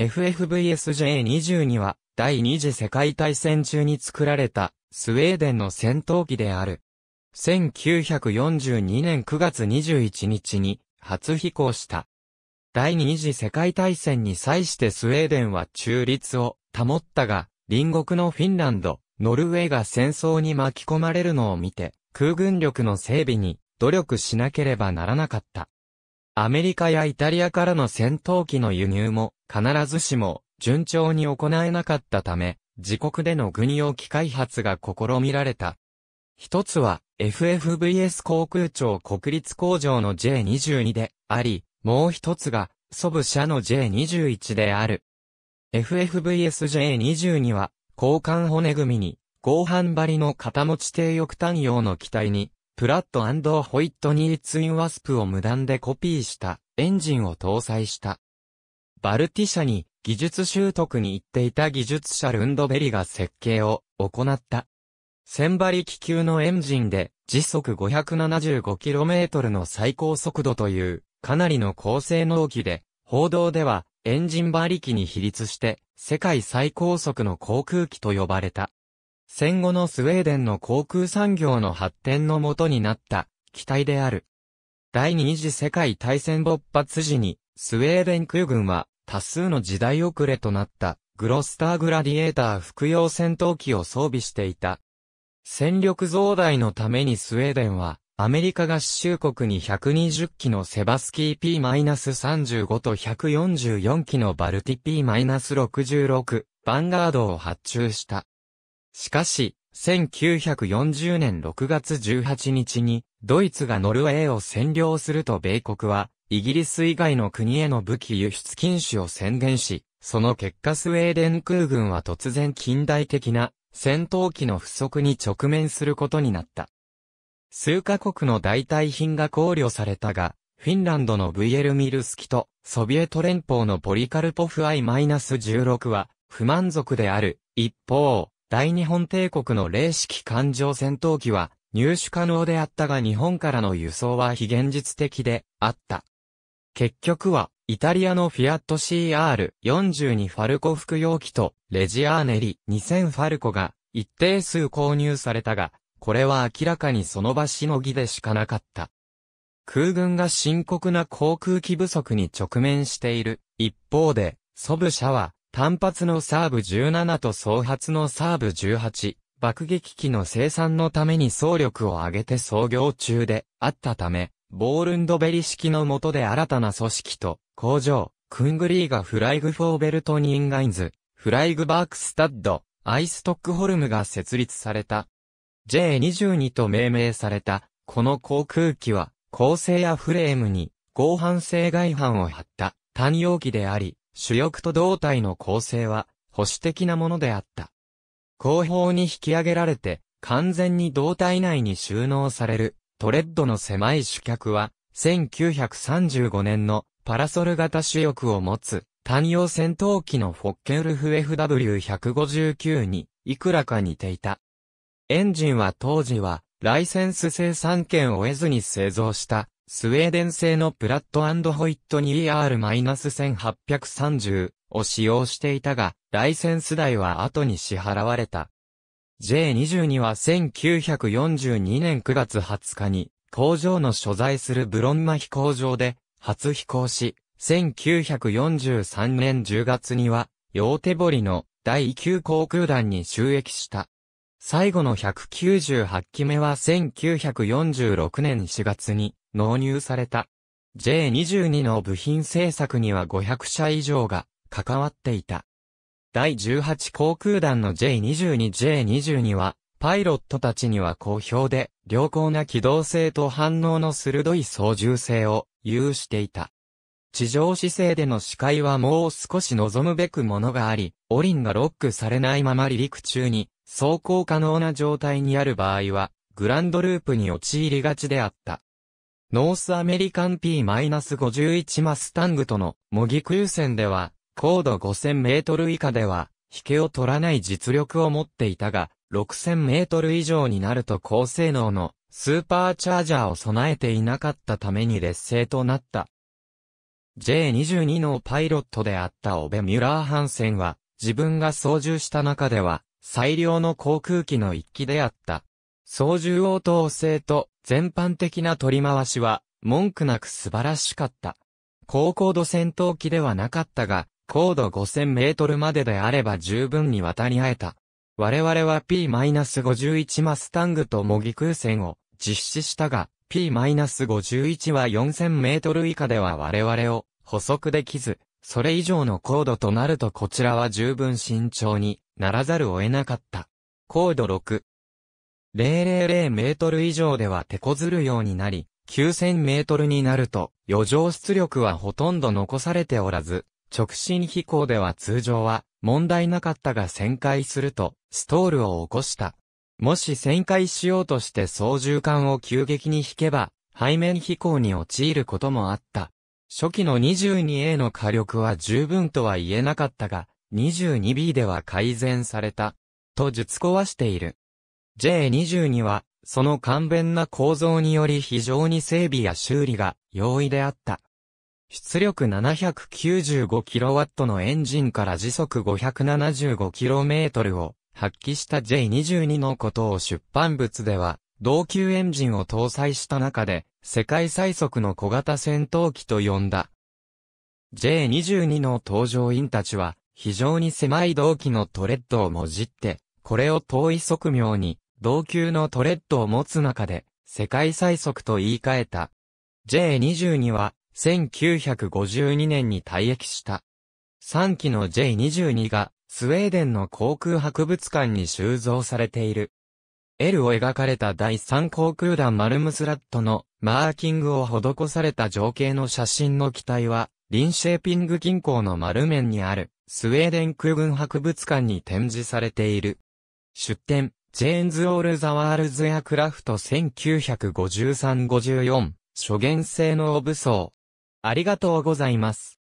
FFVSJ22 は、第二次世界大戦中に作られた、スウェーデンの戦闘機である。1942年9月21日に、初飛行した。第二次世界大戦に際してスウェーデンは中立を保ったが、隣国のフィンランド、ノルウェーが戦争に巻き込まれるのを見て、空軍力の整備に努力しなければならなかった。アメリカやイタリアからの戦闘機の輸入も必ずしも順調に行えなかったため、自国での軍用機開発が試みられた。一つは FFVS 航空庁国立工場の J22 であり、もう一つがソブ社の J21 である。FFVSJ22 は、交換骨組みに、合板張りの型持ち低翼単用の機体に、プラットホイットニーツインワスプを無断でコピーしたエンジンを搭載した。バルティ社に技術習得に行っていた技術者ルンドベリが設計を行った。千張り気馬力級のエンジンで時速 575km の最高速度というかなりの高性能機で報道ではエンジン馬力に比率して世界最高速の航空機と呼ばれた。戦後のスウェーデンの航空産業の発展のもとになった機体である。第二次世界大戦勃発時に、スウェーデン空軍は多数の時代遅れとなったグロスターグラディエーター服用戦闘機を装備していた。戦力増大のためにスウェーデンはアメリカ合衆国に120機のセバスキー P-35 と144機のバルティ P-66 ヴァンガードを発注した。しかし、1940年6月18日に、ドイツがノルウェーを占領すると米国は、イギリス以外の国への武器輸出禁止を宣言し、その結果スウェーデン空軍は突然近代的な戦闘機の不足に直面することになった。数カ国の代替品が考慮されたが、フィンランドの VL ミルスキとソビエト連邦のポリカルポフ I-16 は不満足である。一方、大日本帝国の霊式艦上戦闘機は入手可能であったが日本からの輸送は非現実的であった。結局は、イタリアのフィアット CR42 ファルコ服用機とレジアーネリ2000ファルコが一定数購入されたが、これは明らかにその場しのぎでしかなかった。空軍が深刻な航空機不足に直面している。一方で、ソブ社は、単発のサーブ17と総発のサーブ18、爆撃機の生産のために総力を上げて創業中であったため、ボールンドベリ式の下で新たな組織と工場、クングリーがフライグフォーベルトニンガインズ、フライグバークスタッド、アイストックホルムが設立された。J22 と命名された、この航空機は、構成やフレームに、合板性外板を張った、単容機であり、主翼と胴体の構成は保守的なものであった。後方に引き上げられて完全に胴体内に収納されるトレッドの狭い主脚は1935年のパラソル型主翼を持つ単葉戦闘機のフォッケルフ FW159 にいくらか似ていた。エンジンは当時はライセンス生産権を得ずに製造したスウェーデン製のプラットホイット 2ER-1830 を使用していたが、ライセンス代は後に支払われた。J22 は1942年9月20日に工場の所在するブロンマ飛行場で初飛行し、1943年10月には、ヨーテボリの第9航空団に収益した。最後の198機目は1946年4月に納入された。J22 の部品製作には500社以上が関わっていた。第18航空団の J22J22 は、パイロットたちには好評で、良好な機動性と反応の鋭い操縦性を有していた。地上姿勢での視界はもう少し望むべくものがあり、オリンがロックされないまま離陸中に、走行可能な状態にある場合は、グランドループに陥りがちであった。ノースアメリカン P-51 マスタングとの模擬空戦では、高度5000メートル以下では、引けを取らない実力を持っていたが、6000メートル以上になると高性能のスーパーチャージャーを備えていなかったために劣勢となった。J22 のパイロットであったオベ・ミュラーハンセンは、自分が操縦した中では、最良の航空機の一機であった。操縦応答性と全般的な取り回しは、文句なく素晴らしかった。高高度戦闘機ではなかったが、高度5000メートルまでであれば十分に渡り合えた。我々は P-51 マスタングと模擬空戦を実施したが、P-51 は4000メートル以下では我々を捕捉できず、それ以上の高度となるとこちらは十分慎重にならざるを得なかった。高度6、000メートル以上では手こずるようになり、9000メートルになると、余剰出力はほとんど残されておらず、直進飛行では通常は問題なかったが旋回すると、ストールを起こした。もし旋回しようとして操縦桿を急激に引けば、背面飛行に陥ることもあった。初期の 22A の火力は十分とは言えなかったが、22B では改善された。と術壊している。J22 は、その簡便な構造により非常に整備や修理が容易であった。出力 795kW のエンジンから時速 575km を発揮した J22 のことを出版物では、同級エンジンを搭載した中で、世界最速の小型戦闘機と呼んだ。J22 の搭乗員たちは、非常に狭い同期のトレッドをもじって、これを遠い側面に同級のトレッドを持つ中で、世界最速と言い換えた。J22 は、1952年に退役した。3機の J22 が、スウェーデンの航空博物館に収蔵されている。L を描かれた第3航空団マルムスラットのマーキングを施された情景の写真の機体は、リンシェーピング近郊の丸面にある、スウェーデン空軍博物館に展示されている。出展、ジェーンズ・オール・ザ・ワールズ・エアクラフト1953-54、諸言性のオブソありがとうございます。